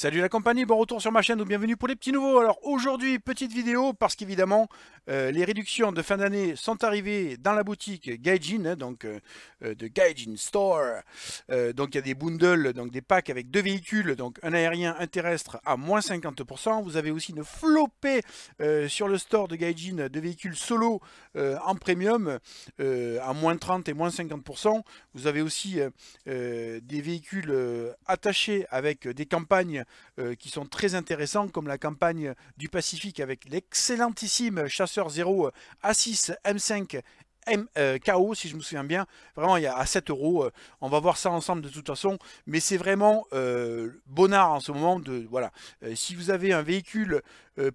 Salut la compagnie, bon retour sur ma chaîne ou bienvenue pour les petits nouveaux. Alors aujourd'hui, petite vidéo parce qu'évidemment, euh, les réductions de fin d'année sont arrivées dans la boutique Gaijin, hein, donc euh, euh, de Gaijin Store. donc il y a des bundles, donc des packs avec deux véhicules, donc un aérien, un terrestre à moins 50%. Vous avez aussi une flopée sur le store de Gaijin de véhicules solo en premium à moins 30 et moins 50%. Vous avez aussi des véhicules attachés avec des campagnes euh, qui sont très intéressants, comme la campagne du Pacifique avec l'excellentissime chasseur 0 A6, M5 euh, KO, si je me souviens bien. Vraiment, il y a à 7 euros. Euh, on va voir ça ensemble de toute façon. Mais c'est vraiment euh, bonnard en ce moment. De, voilà. Euh, si vous avez un véhicule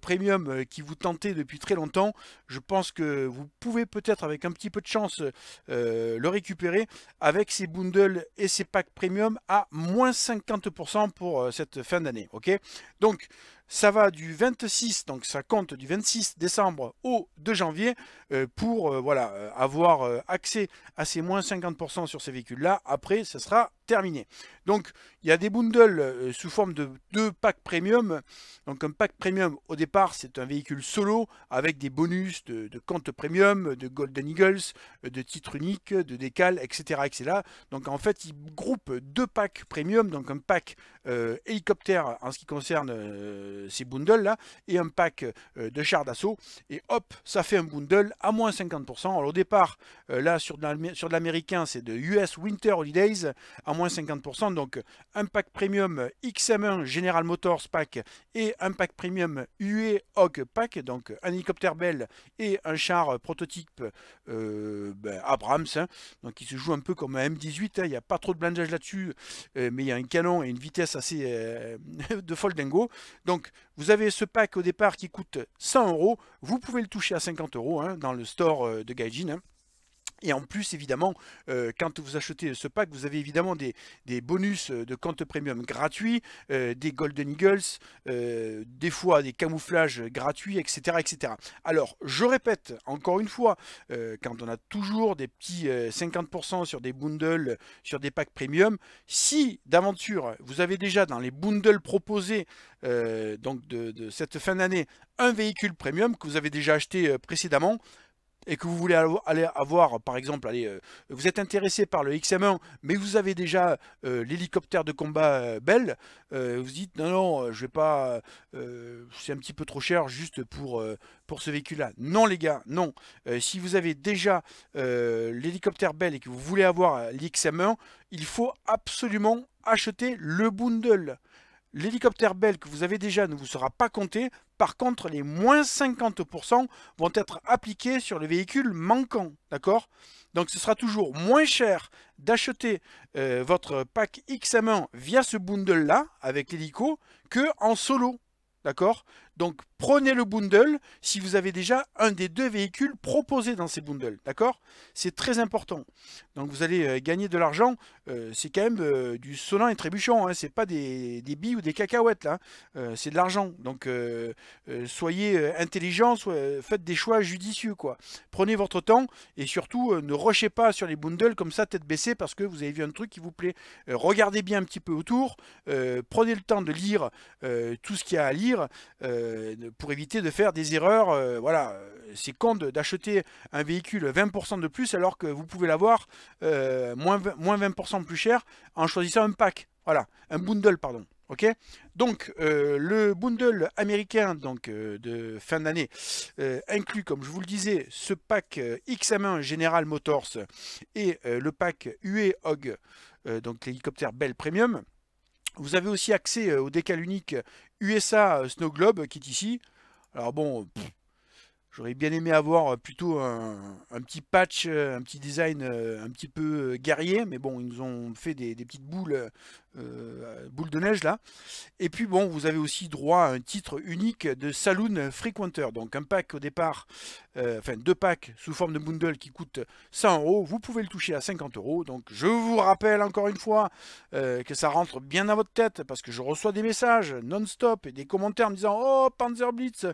premium qui vous tentait depuis très longtemps, je pense que vous pouvez peut-être, avec un petit peu de chance, le récupérer avec ces bundles et ces packs premium à moins 50% pour cette fin d'année. ok Donc, ça va du 26, donc ça compte du 26 décembre au 2 janvier euh, pour euh, voilà, euh, avoir accès à ces moins 50% sur ces véhicules-là. Après, ça sera terminé. Donc, il y a des bundles sous forme de deux packs premium. Donc, un pack premium, au départ, c'est un véhicule solo avec des bonus de, de compte premium, de Golden Eagles, de titres unique, de décal, etc., etc. Donc, en fait, ils groupe deux packs premium. Donc, un pack hélicoptère en ce qui concerne euh, ces bundles là, et un pack euh, de chars d'assaut, et hop, ça fait un bundle à moins 50%. Alors au départ, euh, là sur de l'américain, c'est de US Winter Holidays à moins 50%, donc un pack premium XM1 General Motors pack et un pack premium UE Hog pack, donc un hélicoptère Bell et un char prototype ben, Abrams, hein. donc il se joue un peu comme un M18, hein. il n'y a pas trop de blindage là-dessus, mais il y a un canon et une vitesse assez de folle dingo. Donc vous avez ce pack au départ qui coûte 100 euros. Vous pouvez le toucher à 50 euros hein, dans le store euh, de Gaijin. Hein. Et en plus, évidemment, euh, quand vous achetez ce pack, vous avez évidemment des, bonus euh, de compte premium gratuits, euh, des Golden Eagles, des fois des camouflages gratuits, etc. Alors, je répète, encore une fois, quand on a toujours des petits 50% sur des bundles, sur des packs premium, si d'aventure, vous avez déjà dans les bundles proposés donc de cette fin d'année un véhicule premium que vous avez déjà acheté précédemment, et que vous voulez aller avoir, par exemple, allez, euh, vous êtes intéressé par le XM1, mais vous avez déjà euh, l'hélicoptère de combat euh, Bell, vous dites non, non, je vais pas, c'est un petit peu trop cher juste pour, pour ce véhicule-là. Non, les gars, non. si vous avez déjà l'hélicoptère Bell et que vous voulez avoir l'XM1, il faut absolument acheter le bundle l'hélicoptère Bell que vous avez déjà ne vous sera pas compté. Par contre, les moins 50% vont être appliqués sur le véhicule manquant. D'accord Donc ce sera toujours moins cher d'acheter euh, votre pack XM1 via ce bundle-là, avec l'hélico, que en solo. D'accord donc prenez le bundle si vous avez déjà un des deux véhicules proposés dans ces bundles, d'accord C'est très important. Donc vous allez euh, gagner de l'argent, euh, c'est quand même euh, du sonnant et trébuchant, hein, c'est pas des, des, billes ou des cacahuètes là, hein. c'est de l'argent. Donc soyez intelligent, faites des choix judicieux quoi. Prenez votre temps et surtout ne rushez pas sur les bundles comme ça tête baissée parce que vous avez vu un truc qui vous plaît. regardez bien un petit peu autour, prenez le temps de lire tout ce qu'il y a à lire. Euh, pour éviter de faire des erreurs. Euh, voilà, euh, c'est con d'acheter un véhicule 20% de plus alors que vous pouvez l'avoir moins, 20% plus cher en choisissant un pack. Voilà, un bundle, pardon. Ok, donc le bundle américain donc de fin d'année inclut, comme je vous le disais, ce pack XM1 General Motors et le pack UE Hog, donc l'hélicoptère Bell Premium. Vous avez aussi accès au décal unique USA euh, Snow Globe euh, qui est ici. Alors bon, j'aurais bien aimé avoir euh, plutôt un, petit patch, un petit design un petit peu guerrier, mais bon, ils nous ont fait des, des petites boules euh, boule de neige là. Et puis bon, vous avez aussi droit à un titre unique de Saloon Frequenter. Donc un pack au départ, euh, enfin deux packs sous forme de bundle qui coûte 100 euros. Vous pouvez le toucher à 50 euros. Donc je vous rappelle encore une fois euh, que ça rentre bien dans votre tête parce que je reçois des messages non-stop et des commentaires me disant Oh Panzer Blitz,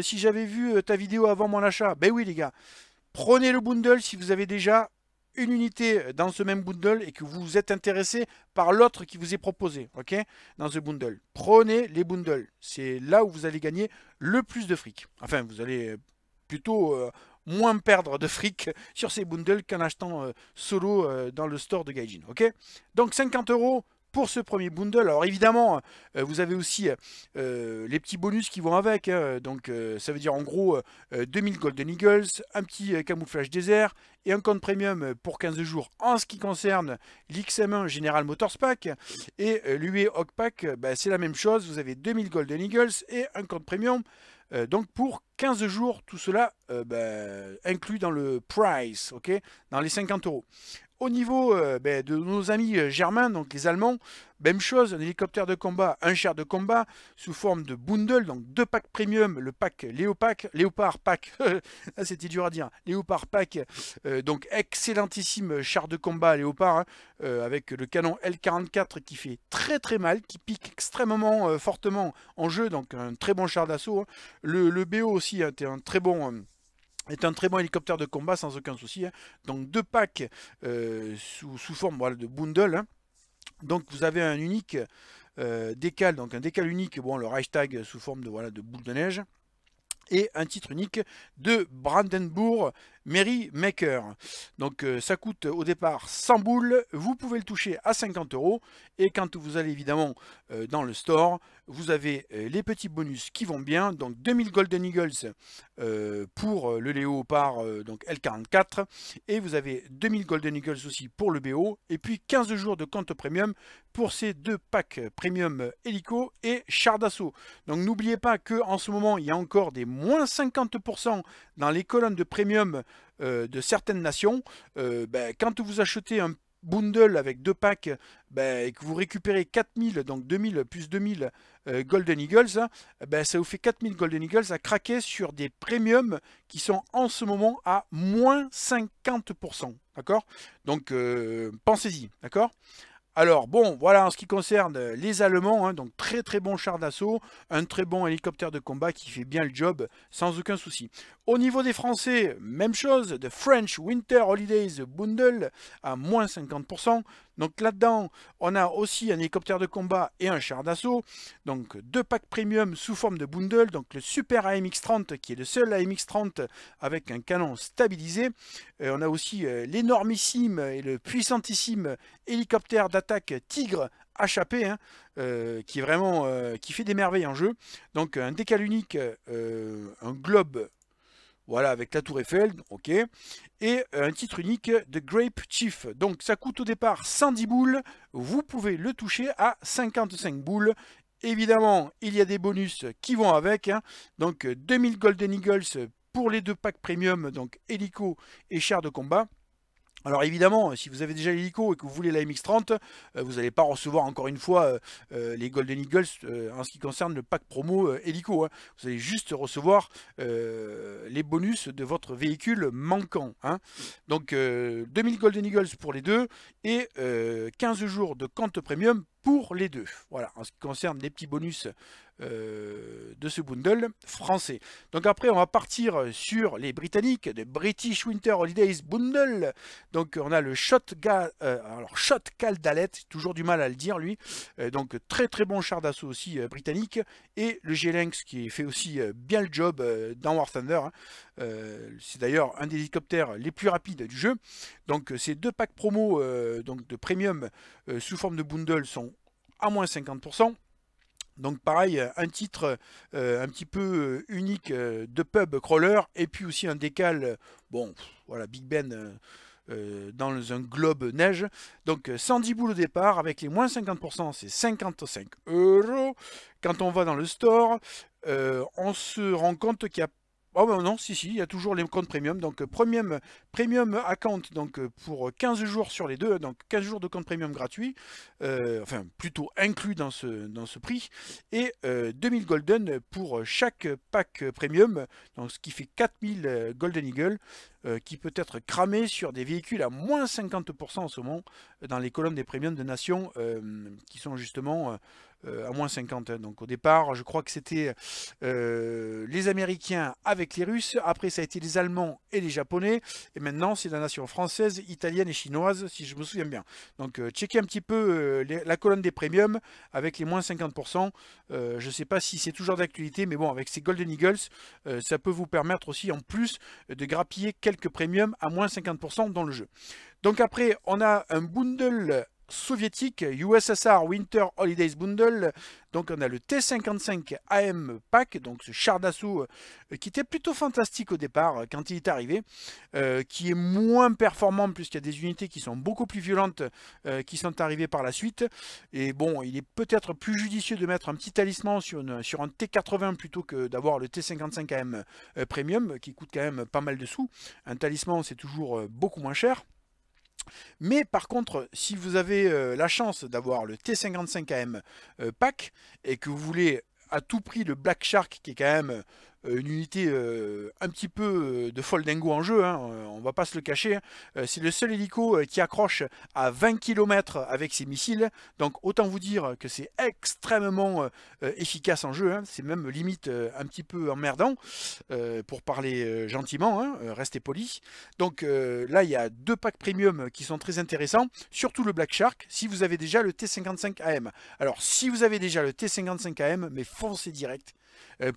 si j'avais vu ta vidéo avant mon achat. Ben oui les gars, prenez le bundle si vous avez déjà une unité dans ce même bundle et que vous vous êtes intéressé par l'autre qui vous est proposé ok dans ce bundle, prenez les bundles. C'est là où vous allez gagner le plus de fric. Enfin, vous allez plutôt euh, moins perdre de fric sur ces bundles qu'en achetant euh, solo euh, dans le store de Gaijin. ok Donc 50 euros pour ce premier bundle. Alors évidemment, euh, vous avez aussi euh, les petits bonus qui vont avec. Hein. donc euh, ça veut dire en gros 2000 Golden Eagles, un petit camouflage désert et un compte premium pour 15 jours en ce qui concerne l'XM1 General Motors Pack. Et l'UE Hawk Pack, bah, c'est la même chose. Vous avez 2000 Golden Eagles et un compte premium donc pour 15 jours, tout cela bah, inclus dans le price, ok, dans les 50 euros. Au niveau euh, ben, de nos amis euh, germains, donc les Allemands, même chose, un hélicoptère de combat, un char de combat, sous forme de bundle, donc deux packs premium, le pack Léopard pack, ah, c'était dur à dire, Léopard pack, euh, donc excellentissime char de combat Léopard, hein, avec le canon L44 qui fait très très mal, qui pique extrêmement fortement en jeu, donc un très bon char d'assaut. Hein. Le, BO aussi était un très bon est un très bon hélicoptère de combat sans aucun souci. Hein. Donc deux packs euh, sous, sous, forme voilà, de bundle. Hein. Donc vous avez un unique euh, décal, donc un décal unique, bon le hashtag sous forme de, voilà, de boule de neige. Et un titre unique de Brandenburg Merry Maker. Donc euh, ça coûte au départ 100 boules, vous pouvez le toucher à 50 euros et quand vous allez évidemment euh, dans le store, vous avez euh, les petits bonus qui vont bien, donc 2000 Golden Eagles pour le Léopard par donc L44, et vous avez 2000 Golden Eagles aussi pour le BO, et puis 15 jours de compte premium pour ces deux packs premium hélico et char d'assaut. Donc n'oubliez pas que en ce moment il y a encore des moins 50% dans les colonnes de premium euh, de certaines nations, euh, ben, quand vous achetez un bundle avec deux packs ben, et que vous récupérez 4000, donc 2000 plus 2000 euh, Golden Eagles, hein, ben, ça vous fait 4000 Golden Eagles à craquer sur des premiums qui sont en ce moment à moins 50%. D'accord Donc pensez-y. D'accord alors bon, voilà en ce qui concerne euh, les Allemands, hein, donc très très bon char d'assaut, un très bon hélicoptère de combat qui fait bien le job sans aucun souci. Au niveau des Français, même chose, The French Winter Holidays Bundle à moins 50%, donc là-dedans, on a aussi un hélicoptère de combat et un char d'assaut. Donc deux packs premium sous forme de bundle. Donc le super AMX-30 qui est le seul AMX-30 avec un canon stabilisé. Euh, on a aussi euh, l'énormissime et le puissantissime hélicoptère d'attaque Tigre HAP hein, euh, qui est vraiment qui fait des merveilles en jeu. Donc un décal unique, un globe voilà, avec la tour Eiffel, ok. Et un titre unique de Grape Chief. Donc ça coûte au départ 110 boules, vous pouvez le toucher à 55 boules. Évidemment, il y a des bonus qui vont avec. Hein. Donc 2000 Golden Eagles pour les deux packs premium, donc hélico et char de combat. Alors évidemment, si vous avez déjà l'hélico et que vous voulez la MX-30, euh, vous n'allez pas recevoir encore une fois euh, euh, les Golden Eagles en ce qui concerne le pack promo hélico. Hein. Vous allez juste recevoir les bonus de votre véhicule manquant. Hein. Donc 2000 Golden Eagles pour les deux et 15 jours de compte premium pour les deux. Voilà, en ce qui concerne les petits bonus euh, de ce bundle français. Donc après, on va partir sur les Britanniques, de British Winter Holidays Bundle. Donc on a le Shot, euh, alors Shot toujours du mal à le dire lui. Euh, donc très très bon char d'assaut aussi britannique. Et le G-Lynx qui fait aussi bien le job dans War Thunder. Hein. c'est d'ailleurs un des hélicoptères les plus rapides du jeu. Donc ces deux packs promo donc de premium sous forme de bundle sont à moins 50%. Donc pareil, un titre euh, un petit peu euh, unique euh, de pub crawler, et puis aussi un décal, bon, voilà, Big Ben dans un globe neige. Donc 110 boules au départ, avec les moins 50%, c'est 55 euros. Quand on va dans le store, on se rend compte qu'il y a Oh non, si, si, il y a toujours les comptes premium. Donc euh, premium, premium account donc, euh, pour 15 jours sur les deux, donc 15 jours de compte premium gratuit, euh, enfin plutôt inclus dans ce, dans ce prix, et 2000 golden pour chaque pack premium, donc ce qui fait 4000 golden eagle. Euh, qui peut être cramé sur des véhicules à moins 50% en ce moment euh, dans les colonnes des premiums de nations euh, qui sont justement à moins 50. Hein. Donc au départ, je crois que c'était les Américains avec les Russes, après ça a été les Allemands et les Japonais, et maintenant c'est la nation française, italienne et chinoise, si je me souviens bien. Donc checker checkez un petit peu la colonne des premiums avec les moins 50%. je ne sais pas si c'est toujours d'actualité, mais bon, avec ces Golden Eagles, ça peut vous permettre aussi en plus de grappiller quelques que premium à moins 50% dans le jeu. Donc après, on a un bundle soviétique USSR Winter Holidays Bundle. Donc on a le T-55 AM Pack, donc ce char d'assaut euh, qui était plutôt fantastique au départ euh, quand il est arrivé, euh, qui est moins performant puisqu'il y a des unités qui sont beaucoup plus violentes qui sont arrivées par la suite. Et bon, il est peut-être plus judicieux de mettre un petit talisman sur, sur un T-80 plutôt que d'avoir le T-55 AM Premium qui coûte quand même pas mal de sous. Un talisman c'est toujours beaucoup moins cher. Mais par contre, si vous avez euh, la chance d'avoir le T55AM euh, pack et que vous voulez à tout prix le Black Shark qui est quand même euh, une unité euh, un petit peu euh, de dingo en jeu, on hein, on va pas se le cacher. Hein. C'est le seul hélico qui accroche à 20 km avec ses missiles, donc autant vous dire que c'est extrêmement efficace en jeu, hein. c'est même limite un petit peu emmerdant, pour parler gentiment, restez poli. Donc là, il y a deux packs premium qui sont très intéressants, surtout le Black Shark, si vous avez déjà le T55AM. Alors si vous avez déjà le T55AM, mais foncez direct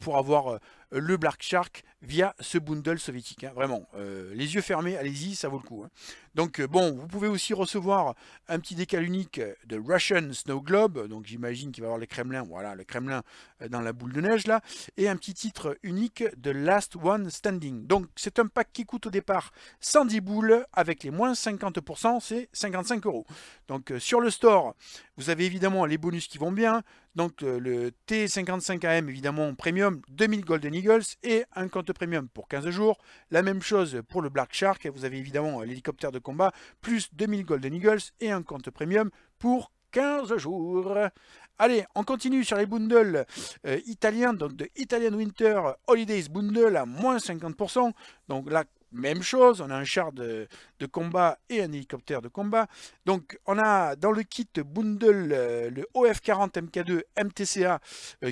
pour avoir le Black Shark via ce bundle soviétique. Hein, vraiment, euh, les yeux fermés, allez-y, ça vaut le coup. Hein. Donc euh, bon, vous pouvez aussi recevoir un petit décal unique de Russian Snow Globe, donc j'imagine qu'il va avoir le Kremlin, voilà, le Kremlin euh, dans la boule de neige là, et un petit titre unique de Last One Standing. Donc c'est un pack qui coûte au départ 110 boules, avec les moins 50%, c'est 55 euros. Donc sur le store, vous avez évidemment les bonus qui vont bien, donc euh, le T55AM évidemment premium, 2000 Golden Eagles et un compte premium pour 15 jours. La même chose pour le Black Shark, vous avez évidemment euh, l'hélicoptère de combat, plus 2000 Golden Eagles et un compte premium pour 15 jours. Allez, on continue sur les bundles euh, italiens, donc de Italian Winter Holidays Bundle à moins 50%. Donc là, même chose, on a un char de, combat et un hélicoptère de combat. Donc on a dans le kit bundle euh, le OF-40 MK2 MTCA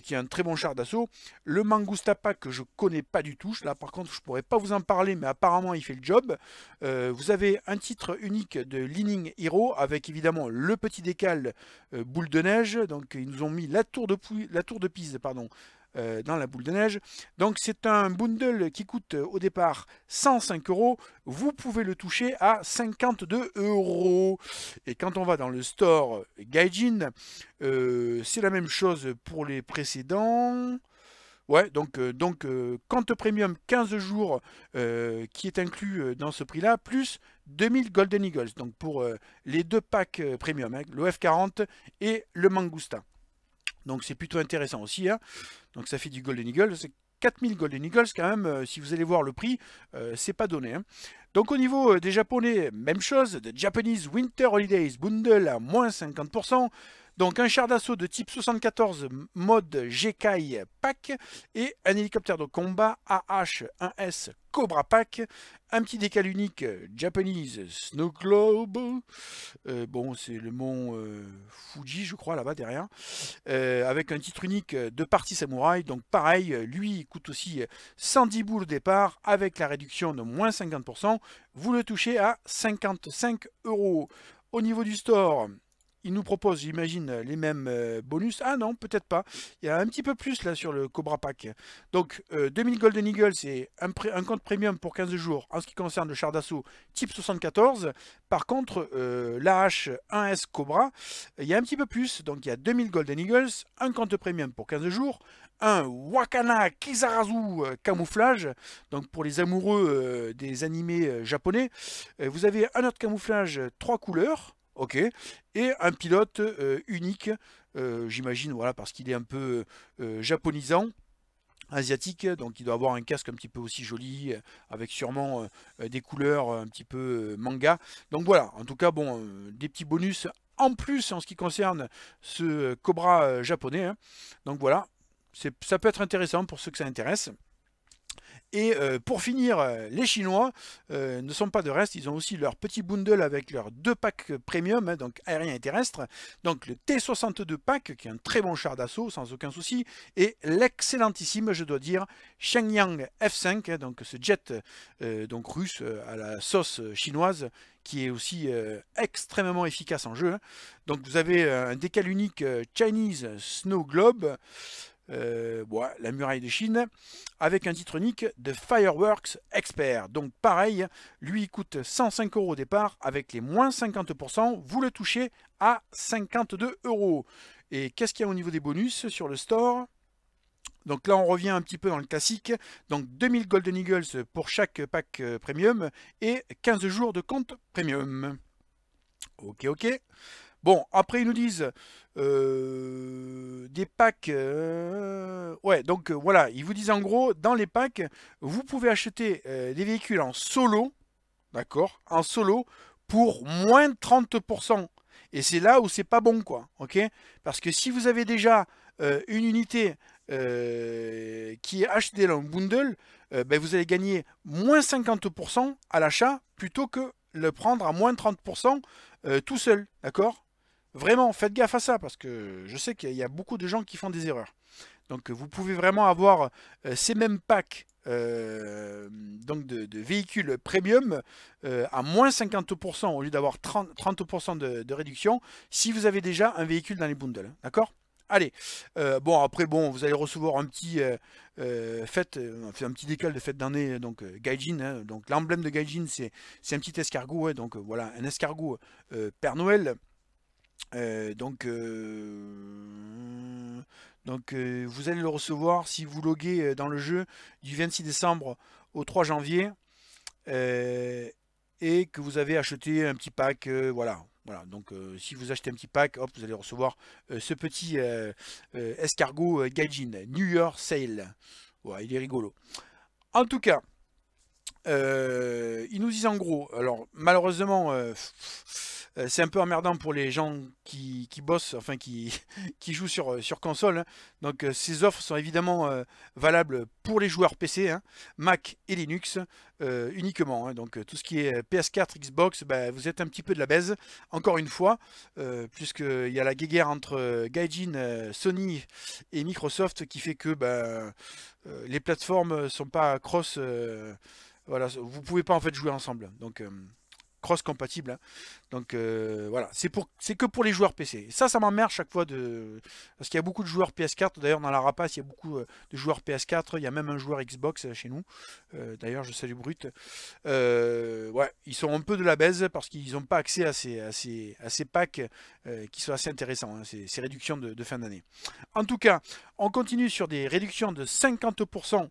qui est un très bon char d'assaut. Le Mangustapa que je connais pas du tout, là par contre je pourrais pas vous en parler mais apparemment il fait le job. Euh, vous avez un titre unique de Leaning Hero avec évidemment le petit décal euh, boule de neige. Donc ils nous ont mis la tour de, la tour de Pise pardon, euh, dans la boule de neige. Donc c'est un bundle qui coûte euh, au départ 105 euros. Vous pouvez le toucher à 52 euros. Et quand on va dans le store Gaijin, euh, c'est la même chose pour les précédents. Ouais, donc, donc compte premium 15 jours qui est inclus dans ce prix-là, plus 2000 Golden Eagles, donc pour les deux packs premium, hein, le F40 et le Mangusta. Donc c'est plutôt intéressant aussi. Hein. Donc ça fait du Golden Eagle. 4000 Golden Eagles quand même, euh, si vous allez voir le prix, euh, c'est pas donné. Hein. Donc au niveau euh, des japonais, même chose, The Japanese Winter Holidays Bundle à moins 50%, donc un char d'assaut de type 74 mode GKI Pack, et un hélicoptère de combat AH-1S Cobra Pack, un petit décal unique Japanese Snow Globe, euh, bon c'est le mont euh, Fuji je crois là-bas derrière, euh, avec un titre unique de partie samouraï, donc pareil, lui il coûte aussi 110 boules au départ, avec la réduction de moins 50%, vous le touchez à 55 euros. Au niveau du store, il nous propose, j'imagine, les mêmes euh, bonus. Ah non, peut-être pas. Il y a un petit peu plus là sur le Cobra Pack. Donc, 2000 euh, Golden Eagles c'est un, compte premium pour 15 jours en ce qui concerne le char d'assaut type 74. Par contre, euh, la l'AH-1S Cobra, il y a un petit peu plus. Donc, il y a 2000 Golden Eagles, un compte premium pour 15 jours, un Wakana Kizarazu camouflage. Donc pour les amoureux des animés japonais, vous avez un autre camouflage trois couleurs ok, et un pilote euh, unique, euh, j'imagine, voilà, parce qu'il est un peu euh, japonisant asiatique, donc il doit avoir un casque un petit peu aussi joli, avec sûrement des couleurs un petit peu manga. Donc voilà, en tout cas, bon, des petits bonus en plus en ce qui concerne ce Cobra japonais. Hein. Donc voilà, ça peut être intéressant pour ceux que ça intéresse. Et euh, pour finir, euh, les Chinois euh, ne sont pas de reste, ils ont aussi leur petit bundle avec leurs deux packs premium, hein, donc aérien et terrestre. Donc le T-62 pack, qui est un très bon char d'assaut, sans aucun souci, et l'excellentissime, je dois dire, Shenyang F5, hein, donc ce jet donc russe à la sauce chinoise, qui est aussi extrêmement efficace en jeu. Hein. Donc vous avez un décal unique Chinese Snow Globe, euh, la muraille de Chine, avec un titre unique de Fireworks Expert. Donc pareil, lui il coûte 105 euros au départ, avec les moins 50%, vous le touchez à 52 euros. Et qu'est-ce qu'il y a au niveau des bonus sur le store donc là, on revient un petit peu dans le classique. Donc 2000 Golden Eagles pour chaque pack euh, premium et 15 jours de compte premium. Ok, ok. Bon, après ils nous disent euh, des packs. Euh, ouais, donc euh, voilà, ils vous disent en gros, dans les packs, vous pouvez acheter des véhicules en solo, d'accord, en solo pour moins de 30%. Et c'est là où c'est pas bon, quoi, ok Parce que si vous avez déjà une unité qui est achetée dans le bundle, ben vous allez gagner moins 50% à l'achat plutôt que le prendre à moins 30% tout seul, d'accord Vraiment, faites gaffe à ça, parce que je sais qu'il y a beaucoup de gens qui font des erreurs. Donc vous pouvez vraiment avoir euh, ces mêmes packs euh, donc de, véhicules premium euh, à moins 50% au lieu d'avoir 30%, de, réduction si vous avez déjà un véhicule dans les bundles. Hein. D'accord Allez, bon après bon, vous allez recevoir un petit fête, un petit décal de fête d'année, donc Gaijin, hein. donc l'emblème de Gaijin c'est un petit escargot, hein. donc voilà, un escargot Père Noël euh, donc, euh, donc euh, vous allez le recevoir si vous loguez dans le jeu du 26 décembre au 3 janvier et que vous avez acheté un petit pack. voilà. Voilà, donc si vous achetez un petit pack, hop, vous allez recevoir ce petit escargot Gaijin, New York Sale. Ouais, il est rigolo. En tout cas, ils nous disent en gros, alors malheureusement, euh, c'est un peu emmerdant pour les gens qui, bossent, enfin qui, qui jouent sur, sur console. Hein. Donc euh, ces offres sont évidemment euh, valables pour les joueurs PC, hein, Mac et Linux uniquement. Hein. Donc tout ce qui est PS4, Xbox, bah, vous êtes un petit peu de la baise, encore une fois, puisqu'il y a la guéguerre entre Gaijin, Sony et Microsoft qui fait que bah, les plateformes ne sont pas cross. voilà, vous pouvez pas en fait jouer ensemble. Donc cross compatible. Donc euh, voilà, c'est pour c'est que pour les joueurs PC. Ça, ça m'emmerde chaque fois de. Parce qu'il y a beaucoup de joueurs PS4. D'ailleurs, dans la rapace, il y a beaucoup euh, de joueurs PS4. Il y a même un joueur Xbox euh, chez nous. D'ailleurs, je salue Brut. ouais, ils sont un peu de la baise parce qu'ils n'ont pas accès à ces, à ces, à ces packs qui sont assez intéressants, hein, ces, réductions de, fin d'année. En tout cas, on continue sur des réductions de 50%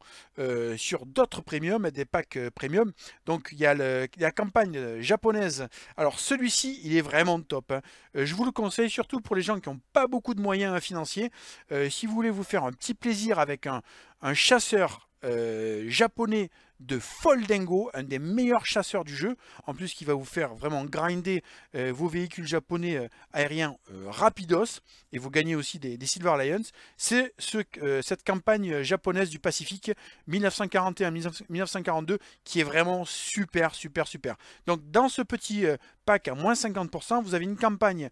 sur d'autres premiums, des packs premium. Donc il y a la campagne japonaise. Alors celui-ci il est vraiment top. Hein. Euh, je vous le conseille surtout pour les gens qui n'ont pas beaucoup de moyens financiers. Euh, si vous voulez vous faire un petit plaisir avec un chasseur euh, japonais de Foldengo, un des meilleurs chasseurs du jeu. En plus, qui va vous faire vraiment grinder euh, vos véhicules japonais euh, aériens euh, rapidos. Et vous gagnez aussi des, Silver Lions. C'est cette campagne japonaise du Pacifique 1941-1942 qui est vraiment super, super, super. Donc, dans ce petit pack à moins 50%, vous avez une campagne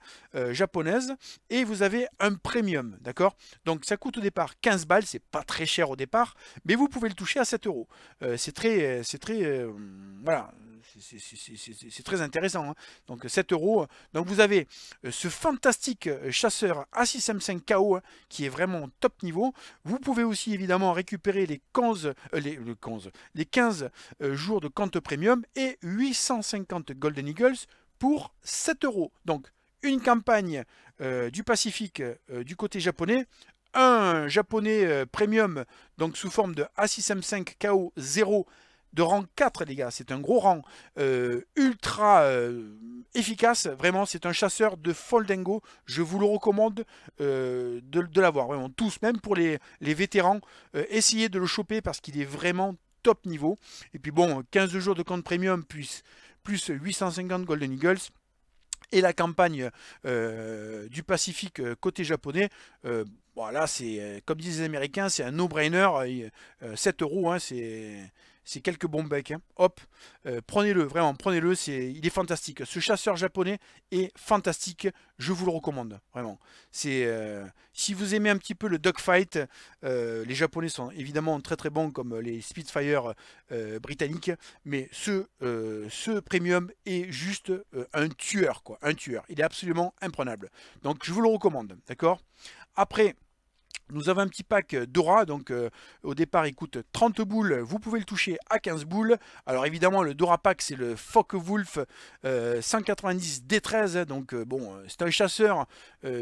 japonaise et vous avez un premium. D'accord Donc, ça coûte au départ 15 balles. C'est pas très cher au départ, mais vous pouvez le toucher à 7 euros très, c'est très, voilà, c'est très intéressant. Hein. Donc 7 euros. Donc vous avez euh, ce fantastique euh, chasseur A6M5 KO hein, qui est vraiment top niveau. Vous pouvez aussi évidemment récupérer les 15, euh, les, le 15, les 15 jours de compte premium et 850 Golden Eagles pour 7 euros. Donc une campagne du Pacifique du côté japonais, un japonais euh, premium, donc sous forme de A6M5 KO 0 de rang 4, les gars. C'est un gros rang euh, ultra euh, efficace. Vraiment, c'est un chasseur de foldingo. Je vous le recommande de, l'avoir. Vraiment, tous, même pour les, vétérans, essayez de le choper parce qu'il est vraiment top niveau. Et puis bon, 15 jours de compte premium plus, plus 850 Golden Eagles et la campagne du Pacifique côté japonais, voilà, c'est euh, comme disent les Américains, c'est un no-brainer. 7 euh, euh, euros, hein, c'est quelques bons becs. Hein. Hop, prenez-le, vraiment, prenez-le. Il est fantastique. Ce chasseur japonais est fantastique. Je vous le recommande, vraiment. C'est Si vous aimez un petit peu le dogfight, les Japonais sont évidemment très très bons comme les Spitfire britanniques. Mais ce, ce premium est juste un tueur, quoi. Un tueur. Il est absolument imprenable. Donc, je vous le recommande, d'accord après, nous avons un petit pack euh, Dora, donc euh, au départ il coûte 30 boules, vous pouvez le toucher à 15 boules. Alors évidemment le Dora pack c'est le Focke Wolf 190 D13, donc euh, bon c'est un chasseur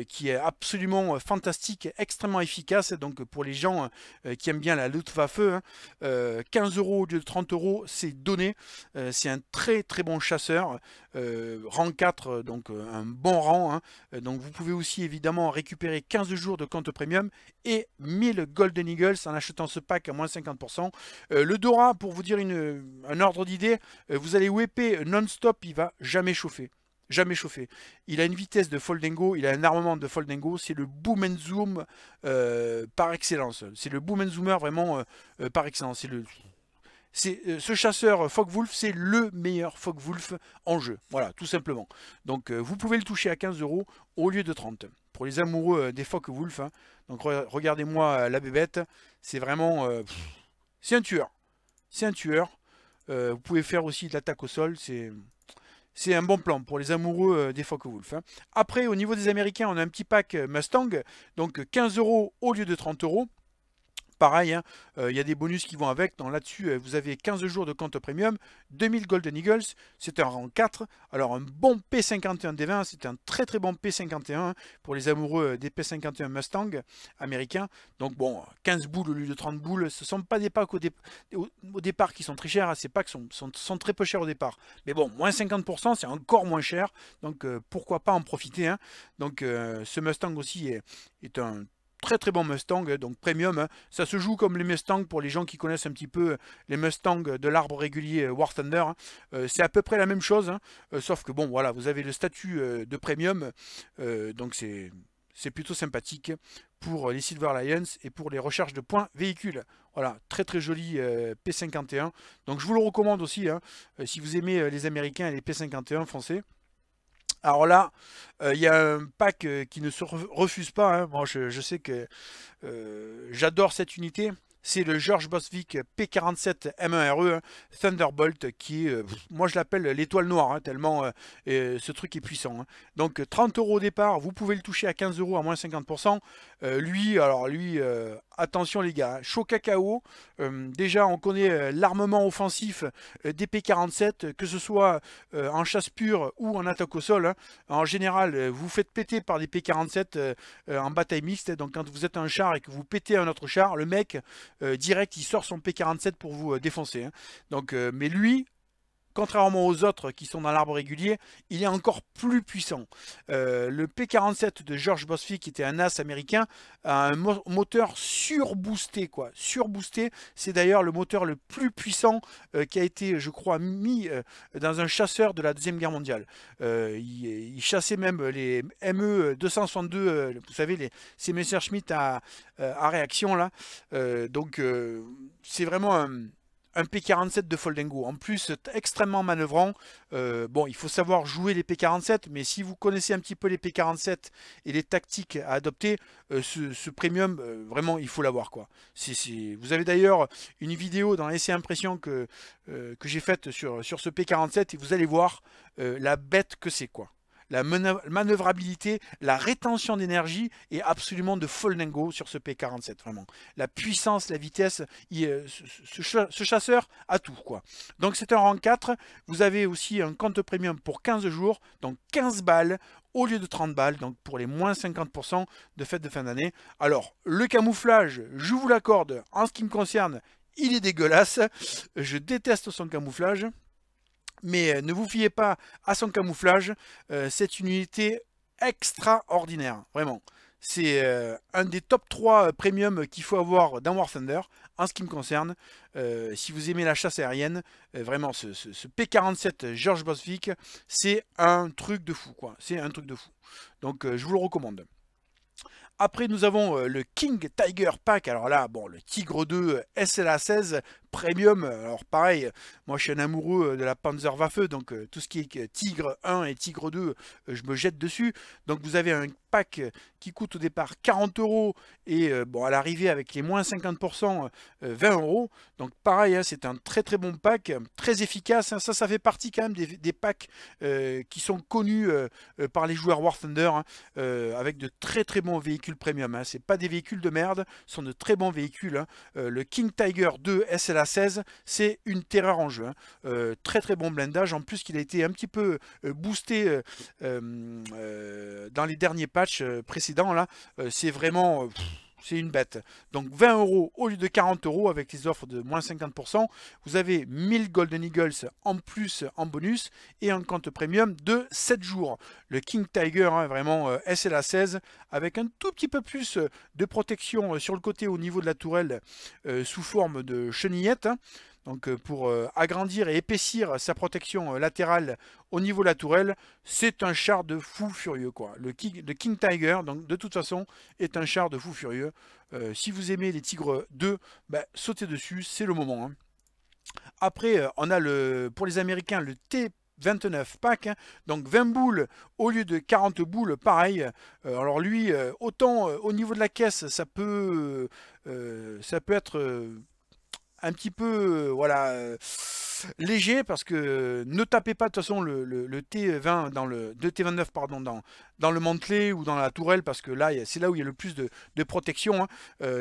qui est absolument fantastique, extrêmement efficace, donc pour les gens qui aiment bien la Luftwaffe, Feu, 15 hein, euros au lieu de 30 euros c'est donné, c'est un très très bon chasseur, euh, rang 4, euh, donc euh, un bon rang. Hein. Donc vous pouvez aussi évidemment récupérer 15 jours de compte premium et 1000 Golden Eagles en achetant ce pack à moins 50%. le Dora, pour vous dire une, un ordre d'idée, vous allez WP non-stop, il va jamais chauffer jamais chauffé. Il a une vitesse de foldingo, il a un armement de foldingo, c'est le boom and zoom par excellence. C'est le boom and zoomer vraiment par excellence. C'est le, euh, ce chasseur focke Wolf, c'est le meilleur focke Wolf en jeu. Voilà, tout simplement. Donc euh, vous pouvez le toucher à 15 euros au lieu de 30. Pour les amoureux euh, des focke hein. donc regardez-moi la bébête, c'est vraiment... c'est un tueur. C'est un tueur. vous pouvez faire aussi de l'attaque au sol, c'est... C'est un bon plan pour les amoureux des focke wolf hein. Après, au niveau des Américains, on a un petit pack Mustang, donc 15 euros au lieu de 30 euros pareil, hein. euh, il y a des bonus qui vont avec. Là-dessus, euh, vous avez 15 jours de compte premium, 2000 Golden Eagles, c'est un rang 4. Alors un bon P51 D20, c'est un très très bon P51 pour les amoureux euh, des P51 Mustang américains. Donc bon, 15 boules au lieu de 30 boules, ce ne sont pas des packs au, départ qui sont très chers, hein. ces packs sont, sont, très peu chers au départ. Mais bon, moins 50%, c'est encore moins cher, donc pourquoi pas en profiter. Hein. Donc ce Mustang aussi est, est un très très bon Mustang, donc premium. Hein. Ça se joue comme les Mustang pour les gens qui connaissent un petit peu euh, les Mustang de l'arbre régulier euh, War Thunder. Hein. Euh, c'est à peu près la même chose, hein. sauf que bon, voilà, vous avez le statut de premium, donc c'est c'est plutôt sympathique pour les Silver Lions et pour les recherches de points véhicules. Voilà, très très joli P51. Donc je vous le recommande aussi, si vous aimez les Américains et les P51 français. Alors là, euh, il y a un pack euh, qui ne se refuse pas. Hein. Moi, je, sais que euh, j'adore cette unité. C'est le George Boswick P47M1RE hein. Thunderbolt qui moi je l'appelle l'étoile noire, hein, tellement ce truc est puissant. Donc 30 euros au départ, vous pouvez le toucher à 15 euros à moins 50%. lui, alors lui, attention les gars, hein. chaud cacao, euh, déjà on connaît euh, l'armement offensif euh, des P-47, que ce soit en chasse pure ou en attaque au sol. Hein. En général, vous faites péter par des P-47 en bataille mixte, donc quand vous êtes un char et que vous pétez un autre char, le mec, direct, il sort son P-47 pour vous défoncer. Hein. Donc, mais lui, contrairement aux autres qui sont dans l'arbre régulier, il est encore plus puissant. Euh, le P47 de George Bosphy, qui était un as américain, a un moteur surboosté. Surboosté, c'est d'ailleurs le moteur le plus puissant euh, qui a été, je crois, mis euh, dans un chasseur de la Deuxième Guerre mondiale. Il, chassait même les ME-262, vous savez, les, ces Messerschmitt à, à réaction. là. donc, c'est vraiment un un P47 de Foldingo, En plus, extrêmement manœuvrant. Euh, bon, il faut savoir jouer les P47, mais si vous connaissez un petit peu les P47 et les tactiques à adopter, euh, ce, premium, euh, vraiment, il faut l'avoir. quoi. Vous avez d'ailleurs une vidéo dans l'essai impression que, que j'ai faite sur, sur ce P47 et vous allez voir la bête que c'est. quoi la manœuvrabilité, la rétention d'énergie est absolument de dingo sur ce P47, vraiment. La puissance, la vitesse, ce, chasseur a tout. quoi. Donc c'est un rang 4, vous avez aussi un compte premium pour 15 jours, donc 15 balles au lieu de 30 balles, donc pour les moins 50% de fête de fin d'année. Alors, le camouflage, je vous l'accorde, en ce qui me concerne, il est dégueulasse. Je déteste son camouflage. Mais euh, ne vous fiez pas à son camouflage, euh, c'est une unité extraordinaire, vraiment. C'est euh, un des top 3 premium qu'il faut avoir dans War Thunder, en ce qui me concerne. si vous aimez la chasse aérienne, vraiment, ce, P-47 George Bosvik, c'est un truc de fou, quoi. C'est un truc de fou. Donc, je vous le recommande. Après, nous avons le King Tiger Pack. Alors là, bon, le Tigre 2 SLA-16 premium. Euh, alors pareil, moi je suis un amoureux euh, de la Panzer Waffe, donc euh, tout ce qui est Tigre 1 et Tigre 2, je me jette dessus. Donc vous avez un pack qui coûte au départ 40 euros et bon à l'arrivée avec les moins 50%, 20 euros. Donc pareil, hein, c'est un très très bon pack, très efficace. Hein. Ça, ça fait partie quand même des, packs qui sont connus par les joueurs War Thunder hein, avec de très très bons véhicules premium. C'est pas des véhicules de merde, ce sont de très bons véhicules. Le King Tiger 2 SLA 16, c'est une terreur en jeu. Hein. Euh, très très bon blindage, en plus qu'il a été un petit peu euh, boosté euh, dans les derniers patchs précédents. là. c'est vraiment c'est une bête. Donc 20 euros au lieu de 40 euros avec les offres de moins 50%, vous avez 1000 Golden Eagles en plus en bonus et un compte premium de 7 jours. Le King Tiger, hein, vraiment euh, SLA 16, avec un tout petit peu plus euh, de protection euh, sur le côté au niveau de la tourelle sous forme de chenillette. Hein. Donc euh, pour euh, agrandir et épaissir sa protection euh, latérale au niveau de la tourelle, c'est un char de fou furieux. quoi. Le King, Tiger, donc de toute façon, est un char de fou furieux. si vous aimez les Tigres 2, bah, sautez dessus, c'est le moment. Hein. Après, on a le, pour les Américains le T 29 Pack. Hein. donc 20 boules au lieu de 40 boules, pareil. alors lui, autant au niveau de la caisse, ça peut, ça peut être un petit peu, euh, voilà, euh, léger, parce que euh, ne tapez pas de toute façon le, T20 dans le, T29 pardon, dans, dans le mantelet ou dans la tourelle, parce que là, c'est là où il y a le plus de, protection. Hein.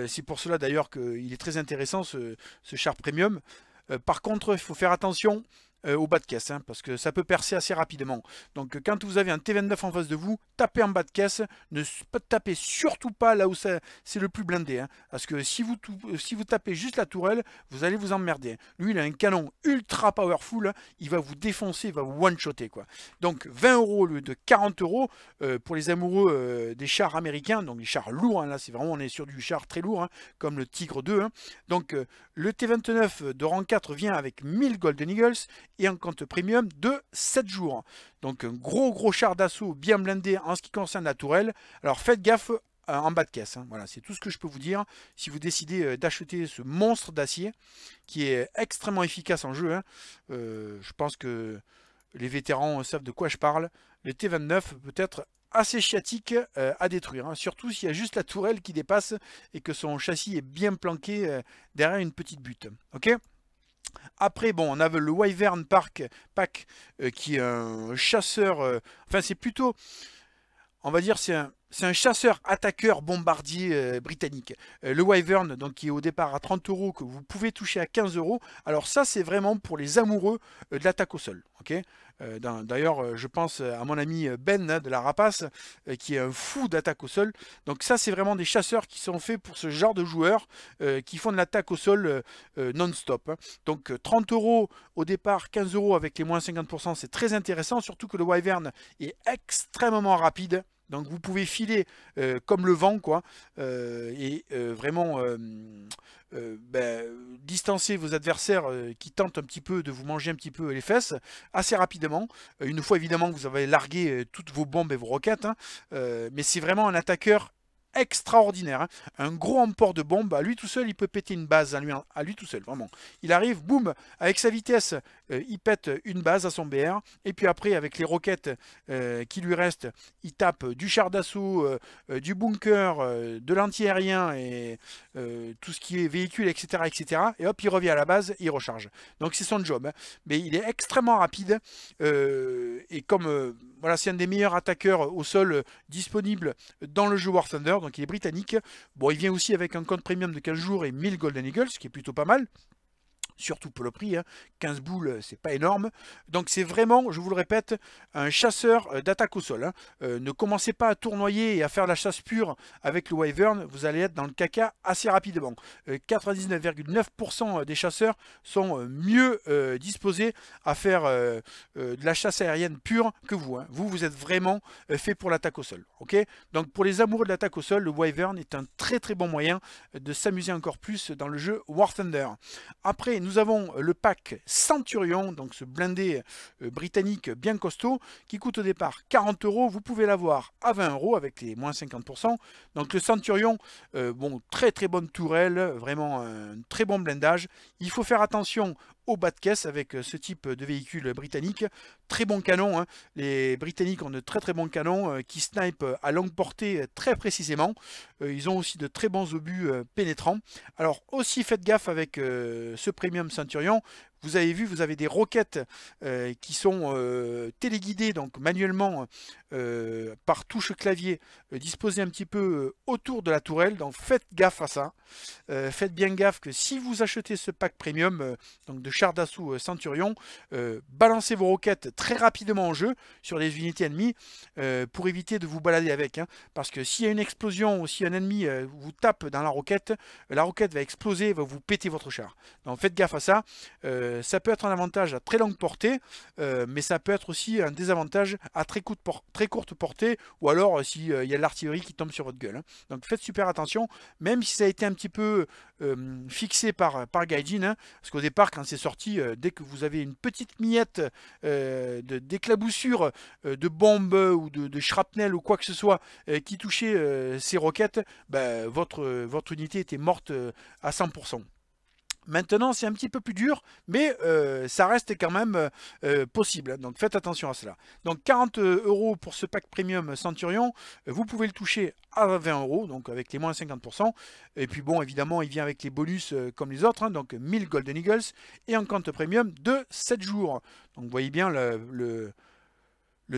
c'est pour cela d'ailleurs qu'il est très intéressant ce, char premium. par contre, il faut faire attention euh, au bas de caisse, hein, parce que ça peut percer assez rapidement. Donc euh, quand vous avez un T29 en face de vous, tapez en bas de caisse, ne tapez surtout pas là où c'est le plus blindé, hein, parce que si vous, euh, si vous tapez juste la tourelle, vous allez vous emmerder. Lui, il a un canon ultra powerful, il va vous défoncer, il va vous one-shotter. Donc 20 euros au lieu de 40 euros pour les amoureux des chars américains, donc les chars lourds, hein, là c'est vraiment, on est sur du char très lourd, comme le Tigre 2. Donc le T29 de rang 4 vient avec 1000 Golden Eagles, et un compte premium de 7 jours. Donc un gros gros char d'assaut bien blindé en ce qui concerne la tourelle. Alors faites gaffe euh, en bas de caisse. Hein. Voilà, c'est tout ce que je peux vous dire. Si vous décidez euh, d'acheter ce monstre d'acier, qui est extrêmement efficace en jeu, hein, euh, je pense que les vétérans savent de quoi je parle. Le T29 peut être assez chiatique à détruire, hein. surtout s'il y a juste la tourelle qui dépasse et que son châssis est bien planqué derrière une petite butte. Ok après, bon, on avait le Wyvern Park, Pack, euh, qui est un chasseur... Euh, enfin, c'est plutôt... On va dire, c'est un, c'est un chasseur attaqueur bombardier euh, britannique. Euh, le Wyvern, donc, qui est au départ à 30 euros, que vous pouvez toucher à 15 euros. Alors ça, c'est vraiment pour les amoureux euh, de l'attaque au sol. D'ailleurs, je pense à mon ami Ben hein, de la Rapace, qui est un fou d'attaque au sol. Donc ça, c'est vraiment des chasseurs qui sont faits pour ce genre de joueurs qui font de l'attaque au sol non-stop. Hein. Donc 30 euros au départ, 15 euros avec les moins 50%, c'est très intéressant, surtout que le Wyvern est extrêmement rapide. Donc vous pouvez filer euh, comme le vent, quoi, euh, et euh, vraiment ben, distancer vos adversaires qui tentent un petit peu de vous manger un petit peu les fesses assez rapidement. Une fois évidemment que vous avez largué toutes vos bombes et vos roquettes, hein, mais c'est vraiment un attaqueur extraordinaire. Hein. Un gros emport de bombes, à lui tout seul, il peut péter une base à lui, à lui tout seul, vraiment. Il arrive, boum, avec sa vitesse euh, il pète une base à son BR, et puis après, avec les roquettes euh, qui lui restent, il tape du char d'assaut, euh, du bunker, de l'antiaérien, et tout ce qui est véhicule, etc., etc. Et hop, il revient à la base, il recharge. Donc c'est son job. Hein. Mais il est extrêmement rapide, et comme voilà, c'est un des meilleurs attaqueurs au sol disponible dans le jeu War Thunder, donc il est britannique. Bon, il vient aussi avec un compte premium de 15 jours et 1000 Golden Eagles, ce qui est plutôt pas mal surtout pour le prix. 15 hein. boules, euh, c'est pas énorme. Donc c'est vraiment, je vous le répète, un chasseur euh, d'attaque au sol. Hein. Euh, ne commencez pas à tournoyer et à faire la chasse pure avec le Wyvern, vous allez être dans le caca assez rapidement. 99,9% des chasseurs sont mieux disposés à faire de la chasse aérienne pure que vous. Hein. Vous, vous êtes vraiment fait pour l'attaque au sol. ok Donc pour les amoureux de l'attaque au sol, le Wyvern est un très très bon moyen de s'amuser encore plus dans le jeu War Thunder. Après, nous avons le pack Centurion, donc ce blindé euh, britannique bien costaud, qui coûte au départ 40 euros. Vous pouvez l'avoir à 20 euros avec les moins 50%. Donc le Centurion, euh, bon, très très bonne tourelle, vraiment un très bon blindage. Il faut faire attention au bas de caisse avec euh, ce type de véhicule britannique. Très bon canon, hein. les Britanniques ont de très très bons canons euh, qui snipe euh, à longue portée très précisément. ils ont aussi de très bons obus pénétrants. Alors aussi faites gaffe avec ce Premium Centurion, vous avez vu, vous avez des roquettes qui sont téléguidées, donc manuellement euh, par touche clavier euh, disposée un petit peu euh, autour de la tourelle. Donc faites gaffe à ça. faites bien gaffe que si vous achetez ce pack premium donc de char d'assaut Centurion, balancez vos roquettes très rapidement en jeu sur les unités ennemies pour éviter de vous balader avec. Hein. parce que s'il y a une explosion ou si un ennemi vous tape dans la roquette, la roquette va exploser, va vous péter votre char. Donc faites gaffe à ça. ça peut être un avantage à très longue portée, mais ça peut être aussi un désavantage à très court portée très courte portée, ou alors euh, s'il euh, y a de l'artillerie qui tombe sur votre gueule. Hein. Donc faites super attention, même si ça a été un petit peu fixé par, euh, par Gaijin, hein, parce qu'au départ, quand c'est sorti, dès que vous avez une petite miette d'éclaboussure de, bombes ou de, shrapnel ou quoi que ce soit qui touchait ces roquettes, bah, votre, votre unité était morte à 100%. Maintenant, c'est un petit peu plus dur, mais euh, ça reste quand même euh, possible. Donc faites attention à cela. Donc 40 euh, euros pour ce pack premium Centurion. Vous pouvez le toucher à 20 euros, donc avec les moins 50%. Et puis bon, évidemment, il vient avec les bonus comme les autres, hein, donc 1000 Golden Eagles et un compte premium de 7 jours. Donc vous voyez bien le,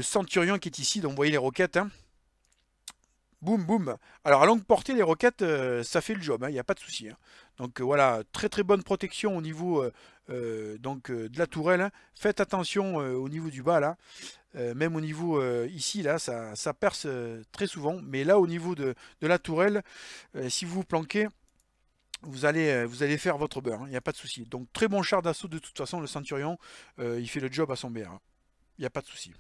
Centurion qui est ici, donc vous voyez les roquettes. Hein. Boum, boum. Alors à longue portée, les roquettes, ça fait le job, hein, il n'y a pas de souci. Hein. Donc euh, voilà, très très bonne protection au niveau euh, euh, donc, de la tourelle. Hein. Faites attention au niveau du bas là. même au niveau ici, là, ça, ça, perce très souvent. Mais là, au niveau de, la tourelle, si vous vous planquez, vous allez, vous allez faire votre beurre, hein. il n'y a pas de souci. Donc très bon char d'assaut de toute façon, le Centurion, il fait le job à son beurre. Hein. il n'y a pas de souci.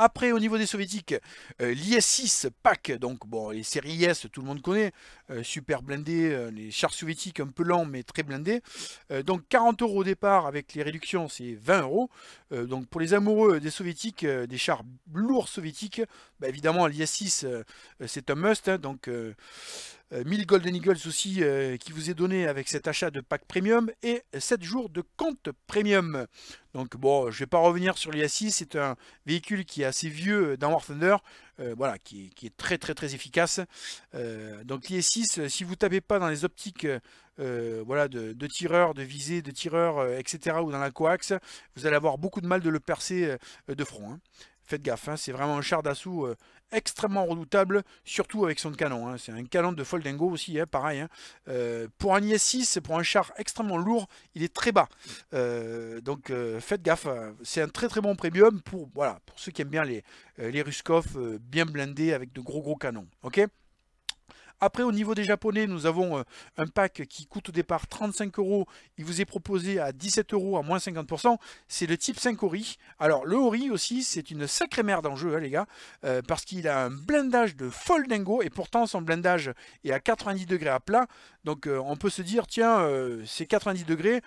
Après, au niveau des soviétiques, euh, l'IS-6 PAC, donc bon, les séries IS, tout le monde connaît, euh, super blindé, euh, les chars soviétiques un peu lents mais très blindés. donc 40 euros au départ, avec les réductions, c'est 20 euros. Donc pour les amoureux des soviétiques, des chars lourds soviétiques, bah, évidemment, l'IS-6, c'est un must. Hein. donc 1000 euh, Golden Eagles aussi euh, qui vous est donné avec cet achat de pack premium et 7 jours de compte premium. Donc bon, je ne vais pas revenir sur l'IA6, c'est un véhicule qui est assez vieux euh, dans War Thunder, voilà, qui, est très très très efficace. donc l'IA6, si vous tapez pas dans les optiques voilà, de, tireur, de visée, de tireur, etc. ou dans la coax, vous allez avoir beaucoup de mal de le percer de front. Hein. Faites gaffe, hein, c'est vraiment un char d'assaut extrêmement redoutable, surtout avec son canon. Hein. C'est un canon de foldingo aussi, hein, pareil. Hein. Euh, pour un IS-6, c'est pour un char extrêmement lourd, il est très bas. Euh, donc euh, faites gaffe, c'est un très très bon premium pour, voilà, pour ceux qui aiment bien les, les Ruskov bien blindés avec de gros gros canons. ok après, au niveau des japonais, nous avons euh, un pack qui coûte au départ 35 euros. Il vous est proposé à 17 euros à moins 50%. C'est le type 5 Ori. Alors, le Ori aussi, c'est une sacrée merde en jeu, hein, les gars, euh, parce qu'il a un blindage de folle dingo et pourtant son blindage est à 90 degrés à plat. Donc, euh, on peut se dire, tiens, c'est 90 degrés,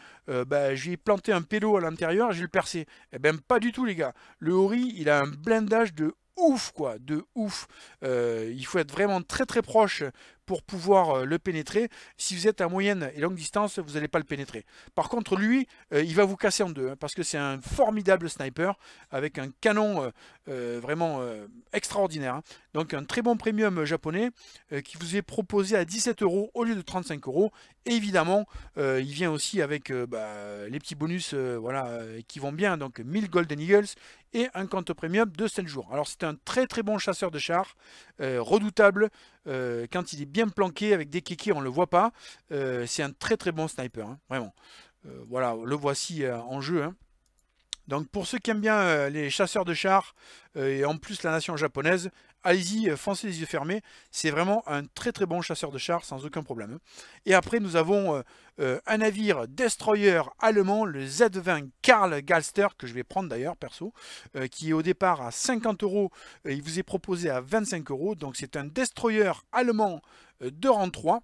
bah, j'ai planté un pélo à l'intérieur, j'ai le percé. Eh bien, pas du tout, les gars. Le Hori, il a un blindage de ouf, quoi, de ouf. Euh, il faut être vraiment très très proche pour pouvoir euh, le pénétrer. Si vous êtes à moyenne et longue distance, vous n'allez pas le pénétrer. Par contre, lui, euh, il va vous casser en deux, hein, parce que c'est un formidable sniper, avec un canon euh, vraiment extraordinaire. Hein. Donc un très bon premium japonais qui vous est proposé à 17 euros au lieu de 35 euros. Évidemment, il vient aussi avec bah, les petits bonus voilà, qui vont bien, donc 1000 Golden Eagles et un compte premium de 7 jours. Alors c'est un très très bon chasseur de chars, redoutable, euh, quand il est bien planqué avec des kékis, on ne le voit pas. Euh, c'est un très très bon sniper, hein, vraiment. Euh, voilà, le voici en jeu. Hein. Donc pour ceux qui aiment bien les chasseurs de chars et en plus la nation japonaise, allez-y, euh, foncez les yeux fermés. C'est vraiment un très très bon chasseur de chars sans aucun problème. Et après, nous avons euh, euh, un navire destroyer allemand, le Z20 Karl Galster, que je vais prendre d'ailleurs perso, qui est au départ à 50 euros. Il vous est proposé à 25 euros. Donc c'est un destroyer allemand de rang 3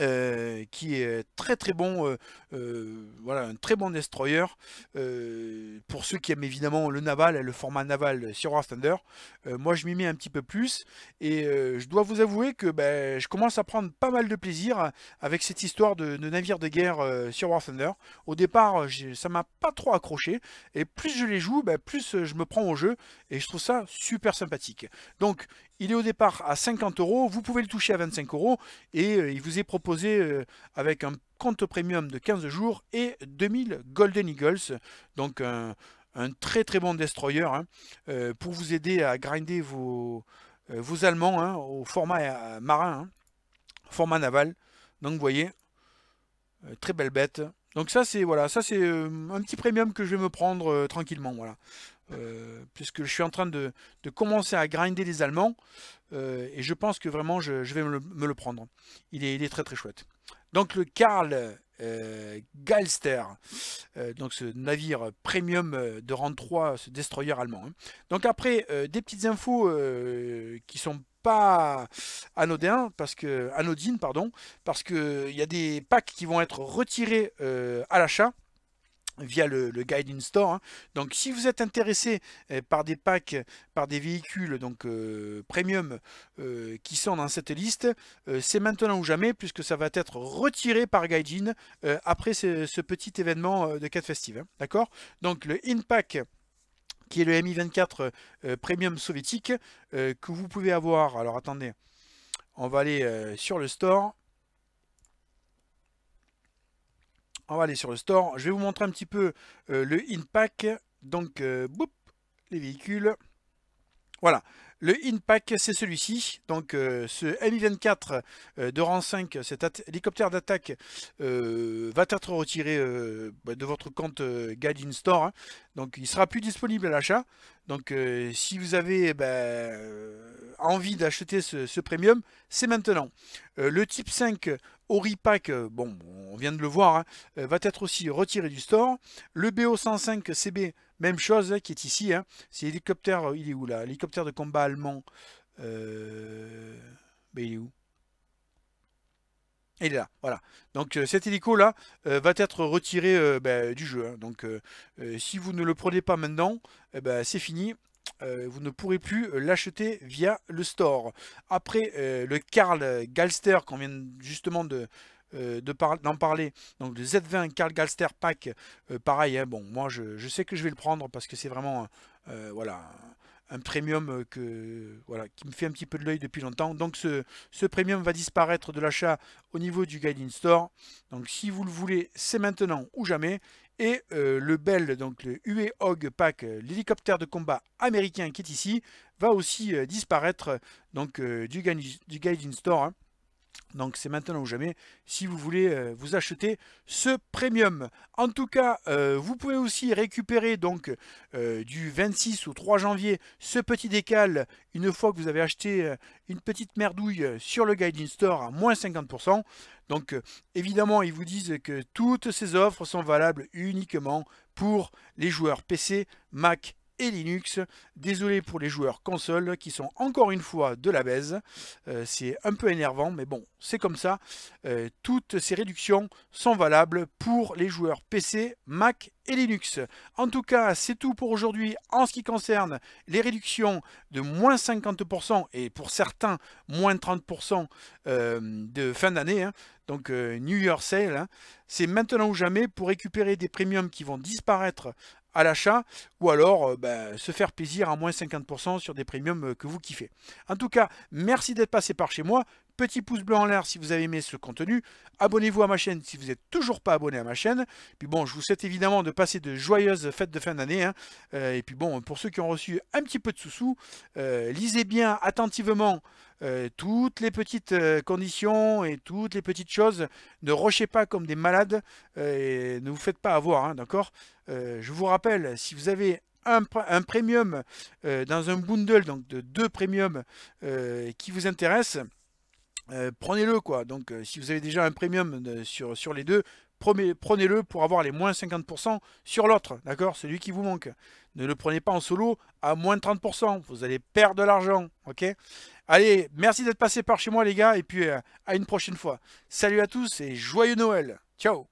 euh, qui est très très bon, euh, euh, voilà, un très bon destroyer. pour ceux qui aiment évidemment le naval, et le format naval sur War Thunder, moi je m'y mets un petit peu plus et je dois vous avouer que ben, je commence à prendre pas mal de plaisir avec cette histoire de, de navire de guerre sur War Thunder. Au départ, ça m'a pas trop accroché et plus je les joue, ben, plus je me prends au jeu et je trouve ça super sympathique. Donc il est au départ à 50 euros, vous pouvez le toucher à 25 euros et euh, il vous est proposé euh, avec un compte premium de 15 jours et 2000 Golden Eagles, donc un, très très bon destroyer hein, euh, pour vous aider à grinder vos, vos Allemands hein, au format marin, hein, format naval. Donc vous voyez, très belle bête. Donc ça c'est voilà, ça c'est un petit premium que je vais me prendre tranquillement. Voilà. Euh, puisque je suis en train de, de, commencer à grinder les Allemands, euh, et je pense que vraiment je, je vais me le, prendre. Il est, il est, très très chouette. Donc le Karl euh, Galster, donc ce navire premium de rang 3, ce destroyer allemand. Hein. Donc après, des petites infos qui sont pas anodines parce que anodine pardon parce que il y a des packs qui vont être retirés à l'achat via le, guide in store. Hein. Donc si vous êtes intéressé eh, par des packs, par des véhicules donc euh, premium euh, qui sont dans cette liste, euh, c'est maintenant ou jamais puisque ça va être retiré par in après ce, petit événement de 4 festive. Hein. D'accord Donc le in-pack qui est le MI24 premium soviétique que vous pouvez avoir. Alors attendez, on va aller sur le store. on va aller sur le store. Je vais vous montrer un petit peu euh, le in-pack. Donc, euh, les véhicules. Voilà, le in-pack, c'est celui-ci. Donc, euh, ce mi 24 de rang 5, cet hélicoptère d'attaque va être retiré bah, de votre compte Guide in Store. Hein. Donc, il sera plus disponible à l'achat. Donc euh, si vous avez eh ben, euh, envie d'acheter ce, premium, c'est maintenant. Euh, le type 5 Oripack, bon, on vient de le voir, hein, va être aussi retiré du store. Le BO105 CB, même chose, hein, qui est ici. Hein. C'est l'hélicoptère il est où là de combat allemand. Ben, il est où il est là, voilà. Donc euh, cet hélico là euh, va être retiré euh, ben, du jeu. Hein. Donc si vous ne le prenez pas maintenant, eh ben, c'est fini. vous ne pourrez plus l'acheter via le store. Après le Karl Galster qu'on vient justement de, d'en parler. Donc le Z20 Carl Galster Pack, pareil, hein. bon, moi je, sais que je vais le prendre parce que c'est vraiment voilà, un premium euh, que, voilà, qui me fait un petit peu de l'œil depuis longtemps. Donc ce, ce premium va disparaître de l'achat au niveau du in Store. Donc si vous le voulez, c'est maintenant ou jamais. Et euh, le bel, donc le UE Hog Pack, euh, l'hélicoptère de combat américain qui est ici, va aussi disparaître donc, du, du in Store. Hein. Donc c'est maintenant ou jamais si vous voulez euh, vous acheter ce premium. En tout cas, euh, vous pouvez aussi récupérer donc euh, du 26 au 3 janvier ce petit décal une fois que vous avez acheté une petite merdouille sur le Guiding Store à moins 50%. Donc évidemment, ils vous disent que toutes ces offres sont valables uniquement pour les joueurs PC, Mac Linux. Désolé pour les joueurs console qui sont encore une fois de la baise. Euh, c'est un peu énervant, mais bon, c'est comme ça. Euh, toutes ces réductions sont valables pour les joueurs PC, Mac et Linux. En tout cas, c'est tout pour aujourd'hui en ce qui concerne les réductions de moins 50% et pour certains moins 30% euh, de fin d'année. Hein, donc New Year Sale, hein, c'est maintenant ou jamais pour récupérer des premiums qui vont disparaître à l'achat ou alors euh, ben, se faire plaisir à moins 50% sur des premiums euh, que vous kiffez. En tout cas, merci d'être passé par chez moi. Petit pouce bleu en l'air si vous avez aimé ce contenu. Abonnez-vous à ma chaîne si vous n'êtes toujours pas abonné à ma chaîne. Puis bon, je vous souhaite évidemment de passer de joyeuses fêtes de fin d'année. Hein. Euh, et puis bon, pour ceux qui ont reçu un petit peu de sous-sous, euh, lisez bien attentivement euh, toutes les petites conditions et toutes les petites choses. Ne rochez pas comme des malades et ne vous faites pas avoir, hein, d'accord Je vous rappelle, si vous avez un, un premium dans un bundle, donc de deux premiums qui vous intéressent, euh, prenez-le quoi. Donc euh, si vous avez déjà un premium sur, sur les deux, prenez-le pour avoir les moins 50% sur l'autre, d'accord Celui qui vous manque. Ne le prenez pas en solo à moins 30%, vous allez perdre de l'argent, ok Allez, merci d'être passé par chez moi les gars, et puis euh, à une prochaine fois. Salut à tous et joyeux Noël Ciao